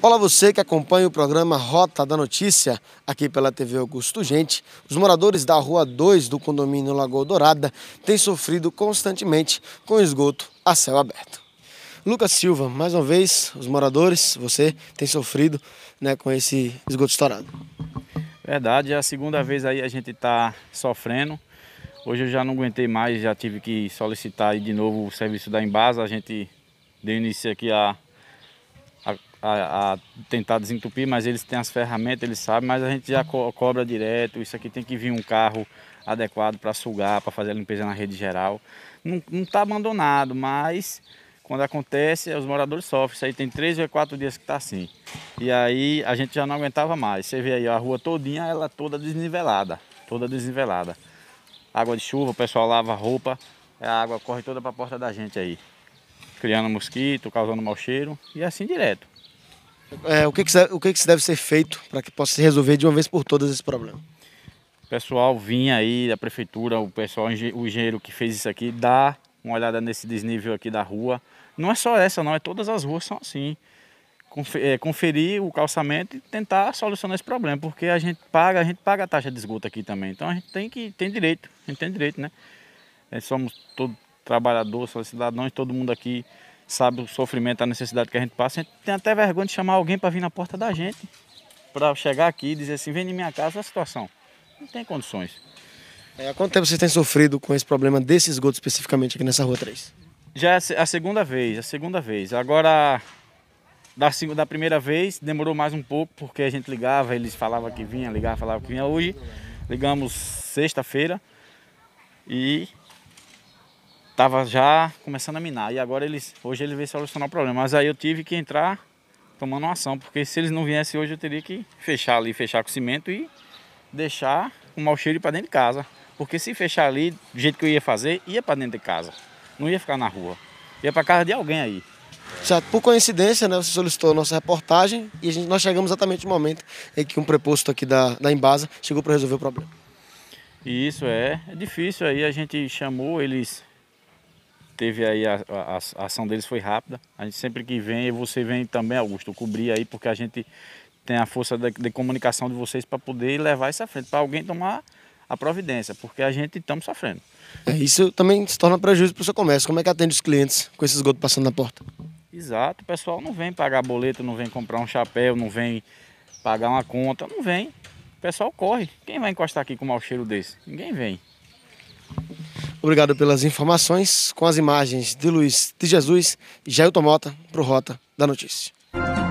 Olá você que acompanha o programa Rota da Notícia, aqui pela TV Augusto Gente. Os moradores da Rua 2 do condomínio Lagoa Dourada têm sofrido constantemente com esgoto a céu aberto. Lucas Silva, mais uma vez, os moradores, você tem sofrido né, com esse esgoto estourado. Verdade, é a segunda vez aí a gente está sofrendo. Hoje eu já não aguentei mais, já tive que solicitar de novo o serviço da Embasa. A gente deu início aqui a a, a, tentar desentupir, mas eles têm as ferramentas, eles sabem, mas a gente já co cobra direto, isso aqui tem que vir um carro adequado para sugar, para fazer a limpeza na rede geral. Não está abandonado, mas quando acontece, os moradores sofrem. Isso aí tem três ou quatro dias que está assim. E aí a gente já não aguentava mais. Você vê aí a rua todinha, ela toda desnivelada, toda desnivelada. Água de chuva, o pessoal lava a roupa, a água corre toda para a porta da gente aí. Criando mosquito, causando mau cheiro e assim direto. É, o, que que, o que, que deve ser feito para que possa se resolver de uma vez por todas esse problema? O pessoal vinha aí da prefeitura, o pessoal, o engenheiro que fez isso aqui, dá uma olhada nesse desnível aqui da rua. Não é só essa não, é todas as ruas são assim. É, conferir o calçamento e tentar solucionar esse problema, porque a gente paga, a gente paga a taxa de esgoto aqui também. Então a gente tem que tem direito, a gente tem direito, né? É, somos todo trabalhador, somos cidadãos, todo mundo aqui sabe o sofrimento, a necessidade que a gente passa. A gente tem até vergonha de chamar alguém para vir na porta da gente, para chegar aqui e dizer assim: vem em minha casa, olha é a situação. Não tem condições. É, há quanto tempo vocês têm sofrido com esse problema desse esgoto especificamente aqui nessa rua 3? Já é a segunda vez, a segunda vez. Agora, da, da primeira vez, demorou mais um pouco, porque a gente ligava, eles falavam que vinha, ligava, falava que vinha. Hoje, ligamos sexta-feira e tava já começando a minar. E agora eles, hoje ele veio solucionar o problema. Mas aí eu tive que entrar tomando uma ação, porque se eles não viessem hoje eu teria que fechar ali, fechar com cimento e deixar o mau cheiro para dentro de casa. Porque se fechar ali, do jeito que eu ia fazer, ia para dentro de casa. Não ia ficar na rua. Ia para casa de alguém aí. Certo. Por coincidência, né, você solicitou a nossa reportagem e a gente, nós chegamos exatamente no momento em que um preposto aqui da, da Embasa chegou para resolver o problema. Isso é, é difícil aí, a gente chamou, eles teve aí a, a, a, ação deles foi rápida. A gente sempre que vem, você vem também, Augusto, cobrir aí, porque a gente tem a força de, de comunicação de vocês para poder levar isso à frente, para alguém tomar a providência, porque a gente estamos sofrendo. É, isso também se torna prejuízo para o seu comércio. Como é que atende os clientes com esses esgoto passando na porta? Exato, o pessoal não vem pagar boleto, não vem comprar um chapéu, não vem pagar uma conta, não vem. O pessoal corre. Quem vai encostar aqui com um mau cheiro desse? Ninguém vem. Obrigado pelas informações, com as imagens de Luiz de Jesus e Jailton Mota para o Rota da Notícia.